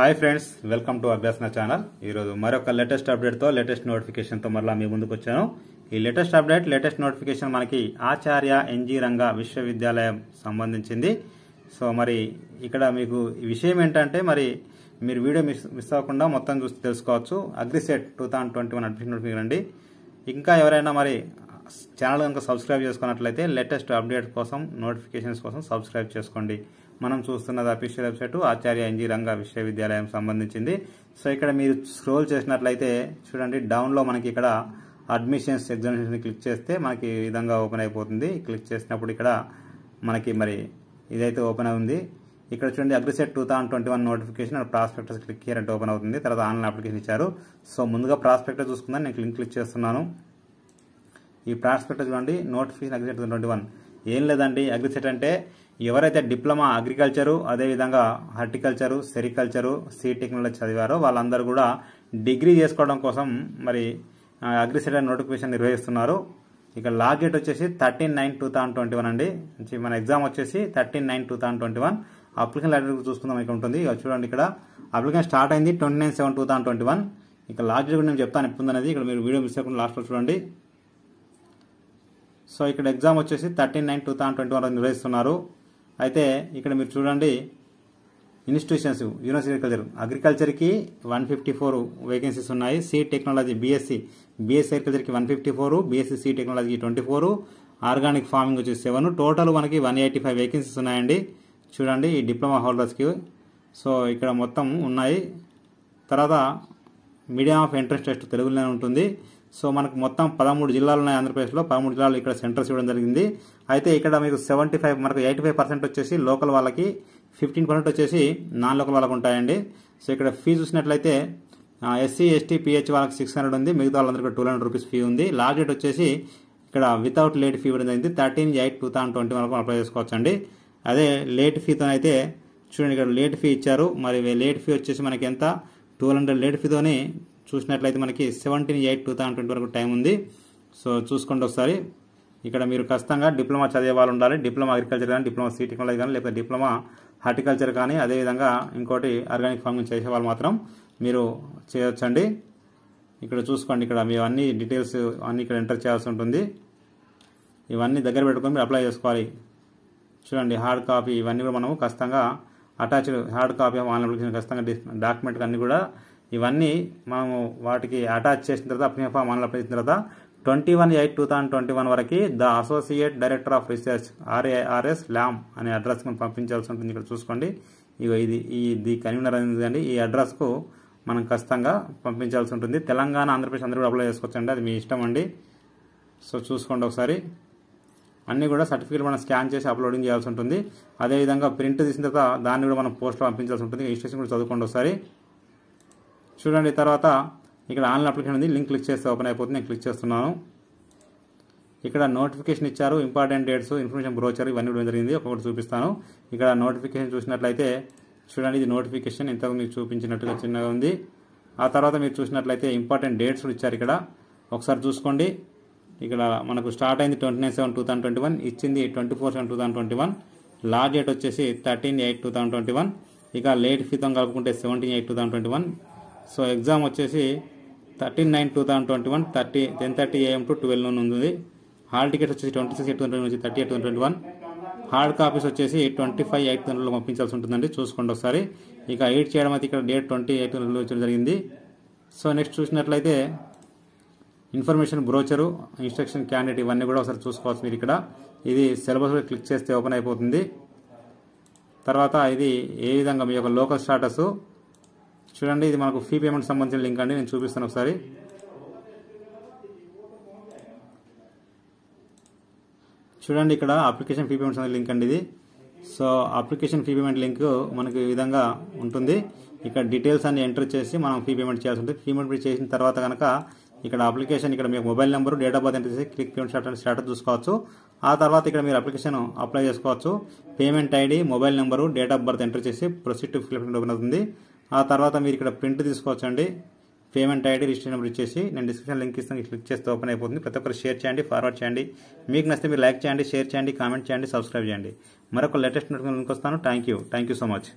hi friends welcome to Abhyasana channel ఈరోజు మరొక latest అప్డేట్తో latest నోటిఫికేషన్తో మరలా మీ ముందుకు వచ్చాను ఈ లేటెస్ట్ అప్డేట్ లేటెస్ట్ నోటిఫికేషన్ మనకి ఆచార్య ఎన్జీ రంగ విశ్వవిద్యాలయం సంబంధించింది సో మరి ఇక్కడ మీకు విషయం ఏంటంటే మరి మీరు వీడియో మిస్ మిస్ అవ్వకుండా మొత్తం చూసి తెలుసుకోవచ్చు AGRICET two thousand twenty one admission notification అండి ఇంకా ఎవరైనా మరి ఛానల్ కనుక సబ్స్క్రైబ్ చేసుకున్నట్లయితే లేటెస్ట్ అప్డేట్ కోసం నోటిఫికేషన్స్ కోసం సబ్స్క్రైబ్ చేసుకోండి మనం చూస్తున్నది official website Acharya NG Ranga విశ్వవిద్యాలయం సంబంధించింది సో ఇక్కడ మీరు స్క్రోల్ చేసినట్లయితే చూడండి డౌన్లో మనకి ఇక్కడ అడ్మిషన్స్ ఎగ్జామినేషన్ క్లిక్ చేస్తే మనకి ఈ విధంగా ఓపెన్ అయిపోతుంది క్లిక్ చేసినప్పుడు ఇక్కడ మనకి మరి ఇదైతే ఓపెన్ ఉంది ఇక్కడ చూడండి AGRICET two thousand twenty one notification and click చేయాలంటే ఓపెన్ అవుతుంది తర్వాత ఆన్లైన్ అప్లికేషన్ ఇచ్చారు సో ముందుగా ప్రాస్పెక్టర్ చూసుకుందాం నేను లింక్ క్లిక్ చేస్తున్నాను ఈ ప్రాస్పెక్టర్ చూడండి నోటిఫికేషన్ అగ్రిసెట్ ట్వంటీ వన్ ఏం లేదండి అగ్రిసెట్ అంటే ఎవరైతే డిప్లొమా అగ్రికల్చరు అదేవిధంగా హార్టికల్చరు సెరికల్చరు సీ టెక్నాలజీ చదివారో వాళ్ళందరూ కూడా డిగ్రీ చేసుకోవడం కోసం మరి అగ్రిసెటర్ నోటిఫికేషన్ నిర్వహిస్తున్నారు ఇక లాస్ట్ డేట్ వచ్చేసి thirteen nine two thousand twenty one అండి మన ఎగ్జామ్ వచ్చేసి thirteen nine two thousand twenty one application letter చూసుకుందాం ఇక్కడ ఉంటుంది చూడండి ఇక్కడ అప్లికేషన్ స్టార్ట్ అయింది twenty nine seven two thousand twenty one ఇక లాస్ట్ డేట్ నేను చెప్తాను ఎప్పుడు అనేది ఇక్కడ మీరు వీడియో మిస్ అయ్యకుండా లాస్ట్లో చూడండి సో ఇక్కడ ఎగ్జామ్ వచ్చేసి thirteen nine two thousand twenty one నిర్వహిస్తున్నారు అయితే ఇక్కడ మీరు చూడండి ఇన్స్టిట్యూషన్స్ యూనివర్సిటీ కల్చర్ అగ్రికల్చర్కి వన్ ఫిఫ్టీ ఫోర్ వేకెన్సీస్ ఉన్నాయి సీ టెక్నాలజీ బీఎస్సీ బీఎస్సీ అగ్రికల్చర్కి one fifty four BSc seed టెక్నాలజీకి ట్వంటీ ఫోర్ ఆర్గానిక్ ఫార్మింగ్ వచ్చి సెవెన్ టోటల్ మనకి వన్ ఎయిటీ ఫైవ్ వేకెన్సీస్ ఉన్నాయండి చూడండి ఈ డిప్లొమా హోల్డర్స్కి సో ఇక్కడ మొత్తం ఉన్నాయి తర్వాత మీడియం ఆఫ్ ఎంట్రన్స్ టెస్ట్ తెలుగులోనే ఉంటుంది సో మనకు మొత్తం పదమూడు జిల్లాలు ఉన్నాయి ఆంధ్రప్రదేశ్లో పదమూడు జిల్లాలు ఇక్కడ సెంటర్స్ ఇవ్వడం జరిగింది అయితే ఇక్కడ మీకు సెవెంటీ ఫైవ్ మనకు ఎయిటీ ఫైవ్ పర్సెంట్ వచ్చేసి లోకల్ వాళ్ళకి ఫిఫ్టీన్ పర్సెంట్ వచ్చేసి నాన్ లోకల్ వాళ్ళకు ఉంటాయండి సో ఇక్కడ ఫీ చూసినట్లయితే ఎస్సీ ఎస్టీ పిహెచ్ వాళ్ళకి సిక్స్ హండ్రెడ్ ఉంది మిగతా వాళ్ళందరికీ టూ హండ్రెడ్ రూపీస్ ఫీ ఉంది లాస్ట్ డేట్ వచ్చేసి ఇక్కడ వితౌట్ లేట్ ఫీ ఇవ్వడం జరిగింది thirteen eight two thousand twenty వరకు అప్లై చేసుకోవచ్చు అండి అదే లేట్ ఫీతో అయితే చూడండి ఇక్కడ లేట్ ఫీ ఇచ్చారు మరి లేట్ ఫీ వచ్చేసి మనకి ఎంత టూ హండ్రెడ్ లేట్ ఫీతోని చూసినట్లయితే మనకి seventeen eight two thousand twenty వరకు టైం ఉంది సో చూసుకోండి ఒకసారి ఇక్కడ మీరు ఖచ్చితంగా డిప్లొమా చదివే వాళ్ళు ఉండాలి డిప్లొమా అగ్రికల్చర్ కానీ డిప్లొమా సీ టెక్నాలజీ కానీ లేకపోతే డిప్లొమా హార్టికల్చర్ కానీ అదేవిధంగా ఇంకోటి ఆర్గానిక్ ఫార్మింగ్ చేసే వాళ్ళు మాత్రం మీరు చేయొచ్చండి ఇక్కడ చూసుకోండి ఇక్కడ మీ అన్ని డీటెయిల్స్ అన్నీ ఇక్కడ ఎంటర్ చేయాల్సి ఉంటుంది ఇవన్నీ దగ్గర పెట్టుకొని మీరు అప్లై చేసుకోవాలి చూడండి హార్డ్ కాపీ ఇవన్నీ కూడా మనము ఖచ్చితంగా attached hard copy online application ఖచ్చితంగా డాక్యుమెంట్ అన్నీ కూడా ఇవన్నీ మనము వాటికి అటాచ్ చేసిన తర్వాత అప్లింగ్ ఫామ్ ఆన్లైన్ చేసిన తర్వాత twenty one eight two thousand twenty one వరకు the associate director of research RARS Lam అనే అడ్రస్ మనం పంపించాల్సి ఉంటుంది ఇక్కడ చూసుకోండి ఇక ఇది ఇది కన్వీనర్ అనేది ఈ అడ్రస్కు మనం ఖచ్చితంగా పంపించాల్సి ఉంటుంది తెలంగాణ ఆంధ్రప్రదేశ్ అందరూ కూడా అప్లై చేసుకోవచ్చండి అది మీ ఇష్టం అండి సో చూసుకోండి ఒకసారి అన్నీ కూడా సర్టిఫికేట్ మనం స్కాన్ చేసి అప్లోడింగ్ చేయాల్సి ఉంటుంది అదేవిధంగా ప్రింట్ తీసిన తర్వాత దాన్ని కూడా మనం పోస్ట్లో పంపించాల్సి ఉంటుంది రిజిస్ట్రేషన్ కూడా చదువుకోండి ఒకసారి చూడండి తర్వాత ఇక్కడ ఆన్లైన్ అప్లికేషన్ ఉంది లింక్ క్లిక్ చేస్తే ఓపెన్ అయిపోతుంది నేను క్లిక్ చేస్తున్నాను ఇక్కడ నోటిఫికేషన్ ఇచ్చారు ఇంపార్టెంట్ డేట్స్ ఇన్ఫర్మేషన్ బ్రోచర్ ఇవన్నీ కూడా జరిగింది ఒకటి చూపిస్తాను ఇక్కడ నోటిఫికేషన్ చూసినట్లయితే చూడండి ఇది నోటిఫికేషన్ ఇంతకు మీకు చూపించినట్టుగా చిన్నగా ఉంది ఆ తర్వాత మీరు చూసినట్లయితే ఇంపార్టెంట్ డేట్స్ కూడా ఇచ్చారు ఇక్కడ ఒకసారి చూసుకోండి ఇక్కడ మనకు స్టార్ట్ అయింది twenty nine seven two thousand twenty one ఇచ్చింది twenty four seven two thousand twenty one last date వచ్చేసి thirteen eight two thousand twenty one ఇక లేట్ ఫితం కలుపుకుంటే seventeen eight two thousand twenty one so exam వచ్చేసి thirteen nine two thousand twenty one thirty ten thirty AM to twelve noon ఉంది hall tickets వచ్చేసి twenty six eight నుంచి thirty eight twenty one hard copies వచ్చేసి twenty five eight హండ్రెడ్లో పంపించాల్సి ఉంటుందండి చూసుకోండి ఒకసారి ఇక ఎయిట్ చేయడం అయితే ఇక్కడ డేట్ ట్వంటీ ఎయిట్ హండ్రెడ్లో వచ్చడం జరిగింది సో నెక్స్ట్ చూసినట్లయితే ఇన్ఫర్మేషన్ బ్రోచరు ఇన్స్ట్రక్షన్ క్యాండిడేట్ ఇవన్నీ కూడా ఒకసారి చూసుకోవచ్చు మీరు ఇక్కడ ఇది సిలబస్ క్లిక్ చేస్తే ఓపెన్ అయిపోతుంది తర్వాత ఇది ఏ విధంగా మీ యొక్క లోకల్ స్టాటస్ చూడండి ఇది మనకు ఫీ పేమెంట్ సంబంధించిన లింక్ అండి నేను చూపిస్తాను ఒకసారి చూడండి ఇక్కడ అప్లికేషన్ ఫీ పేమెంట్ లింక్ అండి ఇది so application fee payment link మనకి ఈ విధంగా ఉంటుంది ఇక్కడ డీటెయిల్స్ అన్ని ఎంటర్ చేసి మనం ఫీ పేమెంట్ చేయాల్సి ఉంటుంది పేమెంట్ చేసిన తర్వాత కనుక ఇక్కడ అప్లికేషన్ ఇక్కడ మీకు mobile number date of birth enter చేసి క్లిక్ పేమెంట్ అని స్టార్ట్ చూసుకోవచ్చు ఆ తర్వాత ఇక్కడ మీరు అప్లికేషన్ అప్లై చేసుకోవచ్చు payment ID mobile number date of birth enter చేసి ప్రొసీడ్ టు ఫిల్ అవుతుంది ఆ తర్వాత మీరు ఇక్కడ ప్రింట్ తీసుకోవచ్చండి పేమెంట్ ఐడి రిజిస్టర్ నెంబర్ ఇచ్చేసి నేను డిస్క్రిప్షన్ లింక్ ఇస్తాను క్లిక్ చేస్తే ఓపెన్ అయిపోతుంది ప్రతి ఒక్కరు షేర్ చేయండి ఫార్వర్డ్ చేయండి మీకు నచ్చితే మీరు లైక్ చేయండి షేర్ చేయండి కామెంట్ చేయండి సబ్స్క్రైబ్ చేయండి మరొక లేటెస్ట్ నోటిఫికేషన్ లింక్ వస్తాను thank you thank you so much